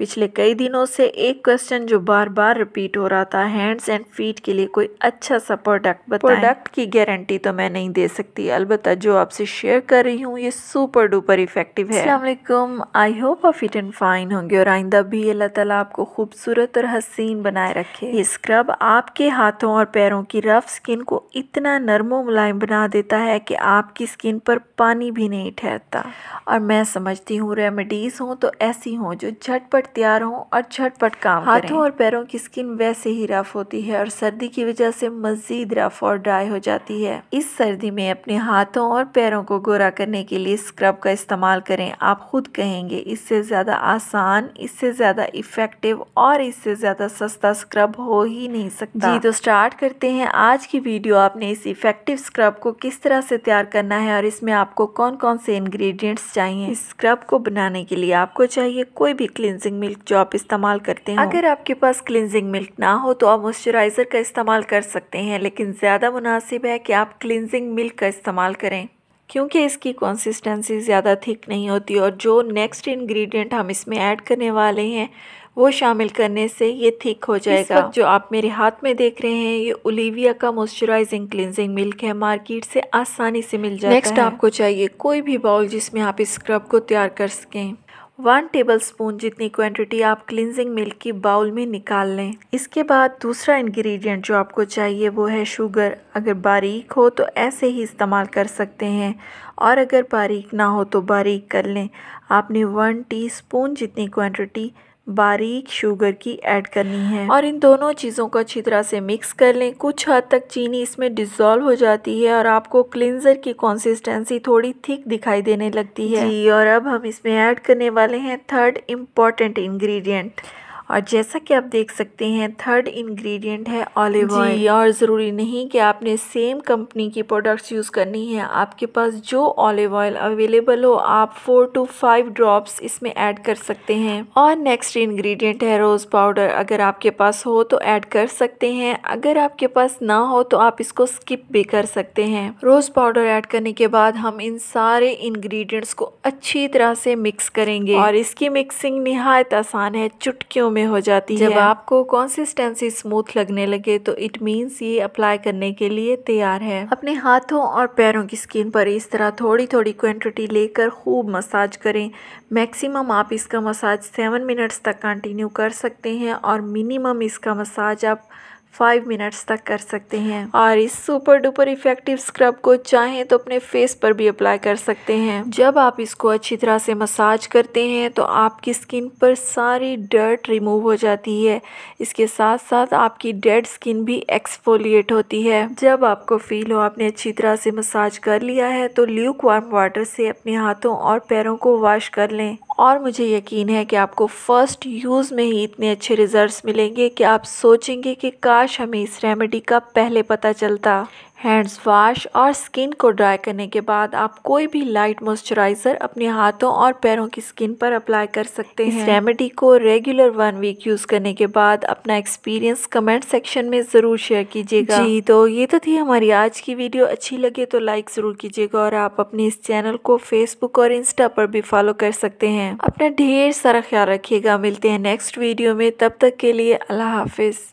पिछले कई दिनों से एक क्वेश्चन जो बार बार रिपीट हो रहा था हैंड्स एंड फीट के लिए कोई अच्छा सा प्रोडक्ट बताएं प्रोडक्ट की गारंटी तो मैं नहीं दे सकती अलबत् जो आपसे शेयर कर रही हूँ ये सुपर डुपर इफेक्टिव है अलमेकुम आई होप आप फिट एंड फाइन होंगे और आइंदा भी अल्लाह तला आपको खूबसूरत और हसीन बनाए रखे ये स्क्रब आपके हाथों और पैरों की रफ स्किन को इतना नरमो मुलायम बना देता है कि आपकी स्किन पर पानी भी नहीं ठहरता और मैं समझती हूँ रेमेडीज़ हों तो ऐसी हों जो झटपट तैयार हों और झटपट काम हाथों और पैरों की स्किन वैसे ही रफ होती है और सर्दी की वजह से मजीद रफ और ड्राई हो जाती है इस सर्दी में अपने हाथों और पैरों को गोरा करने के लिए स्क्रब का इस्तेमाल करें आप खुद कहेंगे इससे ज़्यादा आसान इससे ज़्यादा इफेक्टिव और इससे ज़्यादा सस्ता स्क्रब हो ही नहीं सकता जी तो स्टार्ट करते हैं आज की वीडियो आपने इस इफेक्टिव स्क्रब को किस तरह से तैयार करना है और इसमें आपको कौन कौन से इंग्रेडिएंट्स चाहिए स्क्रब को बनाने के लिए आपको चाहिए कोई भी क्लिनजिंग क्लिनजिंग मिल्क जो आप इस्तेमाल करते हैं अगर आपके पास क्लिनजिंग मिल्क ना हो तो आप मॉइस्चराइज़र का इस्तेमाल कर सकते हैं लेकिन ज़्यादा मुनासिब है कि आप क्लिनजिंग मिल्क का इस्तेमाल करें क्योंकि इसकी कंसिस्टेंसी ज़्यादा थिक नहीं होती और जो नेक्स्ट इंग्रेडिएंट हम इसमें ऐड करने वाले हैं वो शामिल करने से ये थिक हो जाएगा इस वक्त जो आप मेरे हाथ में देख रहे हैं ये ओलिविया का मॉइस्चराइजिंग क्लिनजिंग मिल्क है मार्केट से आसानी से मिल जाएगा नेक्स्ट आपको चाहिए कोई भी बाउल जिसमें आप इस स्क्रब को तैयार कर सकें वन टेबलस्पून जितनी क्वांटिटी आप क्लिनजिंग मिल्क की बाउल में निकाल लें इसके बाद दूसरा इंग्रेडिएंट जो आपको चाहिए वो है शुगर अगर बारीक हो तो ऐसे ही इस्तेमाल कर सकते हैं और अगर बारीक ना हो तो बारीक कर लें आपने वन टीस्पून जितनी क्वांटिटी बारीक शुगर की ऐड करनी है और इन दोनों चीज़ों को अच्छी तरह से मिक्स कर लें कुछ हद तक चीनी इसमें डिज़ोल्व हो जाती है और आपको क्लिनज़र की कंसिस्टेंसी थोड़ी थिक दिखाई देने लगती है जी और अब हम इसमें ऐड करने वाले हैं थर्ड इम्पॉर्टेंट इंग्रेडिएंट और जैसा कि आप देख सकते हैं थर्ड इंग्रेडिएंट है ऑलिव ऑयल और ज़रूरी नहीं कि आपने सेम कंपनी की प्रोडक्ट्स यूज़ करनी है आपके पास जो ऑलिव ऑयल अवेलेबल हो आप फोर टू फाइव ड्रॉप्स इसमें ऐड कर सकते हैं और नेक्स्ट इंग्रेडिएंट है रोज़ पाउडर अगर आपके पास हो तो ऐड कर सकते हैं अगर आपके पास ना हो तो आप इसको स्किप भी कर सकते हैं रोज़ पाउडर ऐड करने के बाद हम इन सारे इन्ग्रीडियंट्स को अच्छी तरह से मिक्स करेंगे और इसकी मिक्सिंग नहायत आसान है चुटकियों में में हो जाती जब है जब आपको कंसिस्टेंसी स्मूथ लगने लगे तो इट मींस ये अप्लाई करने के लिए तैयार है अपने हाथों और पैरों की स्किन पर इस तरह थोड़ी थोड़ी क्वान्टिटी लेकर खूब मसाज करें मैक्सिमम आप इसका मसाज सेवन मिनट्स तक कंटिन्यू कर सकते हैं और मिनिमम इसका मसाज आप फाइव मिनट्स तक कर सकते हैं और इस सुपर डुपर इफेक्टिव स्क्रब को चाहें तो अपने फेस पर भी अप्लाई कर सकते हैं जब आप इसको अच्छी तरह से मसाज करते हैं तो आपकी स्किन पर सारी डर्ट रिमूव हो जाती है इसके साथ साथ आपकी डेड स्किन भी एक्सफोलिएट होती है जब आपको फील हो आपने अच्छी तरह से मसाज कर लिया है तो ल्यूक वार्म वाटर से अपने हाथों और पैरों को वॉश कर लें और मुझे यकीन है कि आपको फ़र्स्ट यूज़ में ही इतने अच्छे रिज़ल्ट्स मिलेंगे कि आप सोचेंगे कि काश हमें इस रेमेडी का पहले पता चलता हैंड्स वाश और स्किन को ड्राई करने के बाद आप कोई भी लाइट मॉइस्चराइज़र अपने हाथों और पैरों की स्किन पर अप्लाई कर सकते हैं रेमेडी को रेगुलर वन वीक यूज़ करने के बाद अपना एक्सपीरियंस कमेंट सेक्शन में ज़रूर शेयर कीजिएगा जी तो ये तो थी हमारी आज की वीडियो अच्छी लगे तो लाइक ज़रूर कीजिएगा और आप अपने इस चैनल को फेसबुक और इंस्टा पर भी फॉलो कर सकते हैं अपना ढेर सारा ख्याल रखिएगा मिलते हैं नेक्स्ट वीडियो में तब तक के लिए अल्लाह हाफिज़